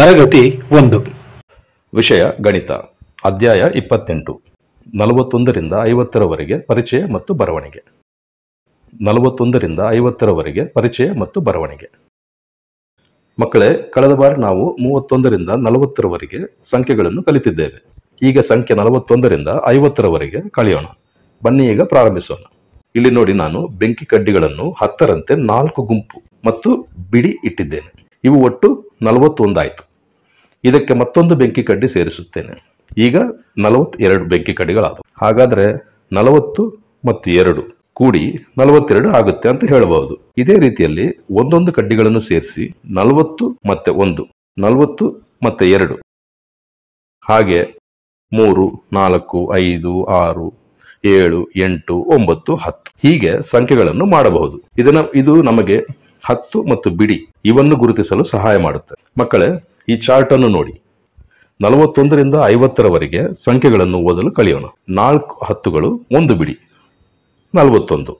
ತರಗತಿ ಒಂದು ವಿಷಯ ಗಣಿತ ಅಧ್ಯಾಯ ಇಪ್ಪತ್ತೆಂಟು ನಲವತ್ತೊಂದರಿಂದ ಐವತ್ತರವರೆಗೆ ಪರಿಚಯ ಮತ್ತು ಬರವಣಿಗೆ ನಲವತ್ತೊಂದರಿಂದ ಐವತ್ತರವರೆಗೆ ಪರಿಚಯ ಮತ್ತು ಬರವಣಿಗೆ ಮಕ್ಕಳೇ ಕಳೆದ ಬಾರಿ ನಾವು ಮೂವತ್ತೊಂದರಿಂದ ನಲವತ್ತರವರೆಗೆ ಸಂಖ್ಯೆಗಳನ್ನು ಕಲಿತಿದ್ದೇವೆ ಈಗ ಸಂಖ್ಯೆ ನಲವತ್ತೊಂದರಿಂದ ಐವತ್ತರವರೆಗೆ ಕಳೆಯೋಣ ಬನ್ನಿ ಈಗ ಪ್ರಾರಂಭಿಸೋಣ ಇಲ್ಲಿ ನೋಡಿ ನಾನು ಬೆಂಕಿ ಕಡ್ಡಿಗಳನ್ನು ಹತ್ತರಂತೆ ನಾಲ್ಕು ಗುಂಪು ಮತ್ತು ಬಿಡಿ ಇಟ್ಟಿದ್ದೇನೆ ಇವು ಒಟ್ಟು ನಲವತ್ತೊಂದಾಯಿತು ಇದಕ್ಕೆ ಮತ್ತೊಂದು ಬೆಂಕಿ ಕಡ್ಡಿ ಸೇರಿಸುತ್ತೇನೆ ಈಗ ಎರಡು ಬೆಂಕಿ ಕಡ್ಡಿಗಳಾದವು ಹಾಗಾದರೆ ನಲವತ್ತು ಮತ್ತು ಎರಡು ಕೂಡಿ ನಲವತ್ತೆರಡು ಆಗುತ್ತೆ ಅಂತ ಹೇಳಬಹುದು ಇದೇ ರೀತಿಯಲ್ಲಿ ಒಂದೊಂದು ಕಡ್ಡಿಗಳನ್ನು ಸೇರಿಸಿ ನಲವತ್ತು ಮತ್ತೆ ಒಂದು ನಲವತ್ತು ಮತ್ತೆ ಎರಡು ಹಾಗೆ ಮೂರು ನಾಲ್ಕು ಐದು ಆರು ಏಳು ಎಂಟು ಒಂಬತ್ತು ಹತ್ತು ಹೀಗೆ ಸಂಖ್ಯೆಗಳನ್ನು ಮಾಡಬಹುದು ಇದನ್ನ ಇದು ನಮಗೆ ಹತ್ತು ಮತ್ತು ಬಿಡಿ ಇವನ್ನು ಗುರುತಿಸಲು ಸಹಾಯ ಮಾಡುತ್ತೆ ಮಕ್ಕಳೇ ಈ ಚಾರ್ಟ್ ಅನ್ನು ನೋಡಿ ನಲವತ್ತೊಂದರಿಂದ ಐವತ್ತರವರೆಗೆ ಸಂಖ್ಯೆಗಳನ್ನು ಓದಲು ಕಳೆಯೋಣ ನಾಲ್ಕು ಹತ್ತುಗಳು ಒಂದು ಬಿಡಿ ನಲವತ್ತೊಂದು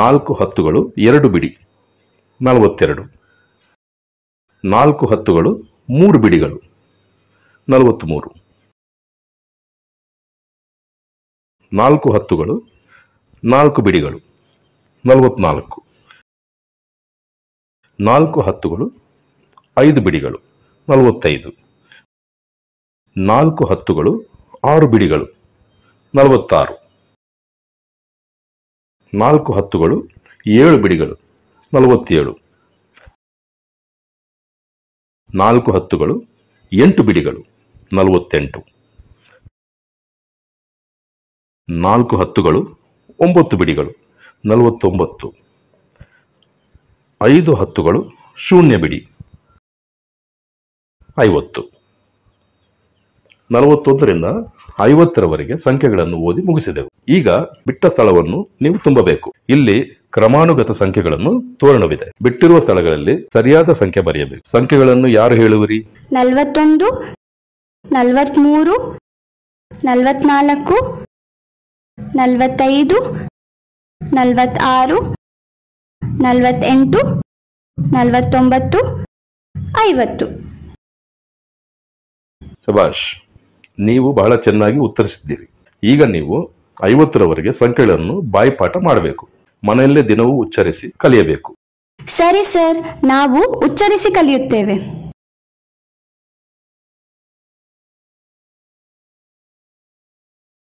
ನಾಲ್ಕು ಹತ್ತುಗಳು ಎರಡು ಬಿಡಿ ನಲವತ್ತೆರಡು ನಾಲ್ಕು ಹತ್ತುಗಳು ಮೂರು ಬಿಡಿಗಳು ನಲವತ್ತ್ಮೂರು ನಾಲ್ಕು ಹತ್ತುಗಳು ನಾಲ್ಕು ಬಿಡಿಗಳು ನಲವತ್ನಾಲ್ಕು ನಾಲ್ಕು ಹತ್ತುಗಳು ಐದು ಬಿಡಿಗಳು ನಲವತ್ತೈದು ನಾಲ್ಕು ಹತ್ತುಗಳು ಆರು ಬಿಡಿಗಳು ನಲವತ್ತಾರು ನಾಲ್ಕು ಹತ್ತುಗಳು ಏಳು ಬಿಡಿಗಳು ನಲವತ್ತೇಳು ನಾಲ್ಕು ಹತ್ತುಗಳು ಎಂಟು ಬಿಡಿಗಳು ನಲವತ್ತೆಂಟು ನಾಲ್ಕು ಹತ್ತುಗಳು ಒಂಬತ್ತು ಬಿಡಿಗಳು ನಲವತ್ತೊಂಬತ್ತು ಐದು ಹತ್ತುಗಳು ಶೂನ್ಯ ಬಿಡಿ ಐವತ್ತು ನಲವತ್ತೊಂದರಿಂದ ಐವತ್ತರವರೆಗೆ ಸಂಖ್ಯೆಗಳನ್ನು ಓದಿ ಮುಗಿಸಿದೆವು ಈಗ ಬಿಟ್ಟ ಸ್ಥಳವನ್ನು ನೀವು ತುಂಬಬೇಕು ಇಲ್ಲಿ ಕ್ರಮಾನುಗತ ಸಂಖ್ಯೆಗಳನ್ನು ತೋರಣವಿದೆ ಬಿಟ್ಟಿರುವ ಸ್ಥಳಗಳಲ್ಲಿ ಸರಿಯಾದ ಸಂಖ್ಯೆ ಬರೆಯಬೇಕು ಸಂಖ್ಯೆಗಳನ್ನು ಯಾರು ಹೇಳುವಿರಿ ನಲವತ್ತೊಂದು ನಲವತ್ಮೂರು ನಲವತ್ನಾಲ್ಕು ನಲವತ್ತೈದು ನಲವತ್ತಾರು ನಲವತ್ತೆಂಟು ನಲವತ್ತೊಂಬತ್ತು ಐವತ್ತು ಸುಭಾಷ್ ನೀವು ಬಹಳ ಚೆನ್ನಾಗಿ ಉತ್ತರಿಸಿದ್ದೀರಿ ಈಗ ನೀವು ಐವತ್ತರವರೆಗೆ ಸಂಖ್ಯೆಗಳನ್ನು ಬಾಯಿಪಾಠ ಮಾಡಬೇಕು ಮನೆಯಲ್ಲೇ ದಿನವೂ ಉಚ್ಚರಿಸಿ ಕಲಿಯಬೇಕು ಸರಿ ಸರ್ ನಾವು ಉಚ್ಚರಿಸಿ ಕಲಿಯುತ್ತೇವೆ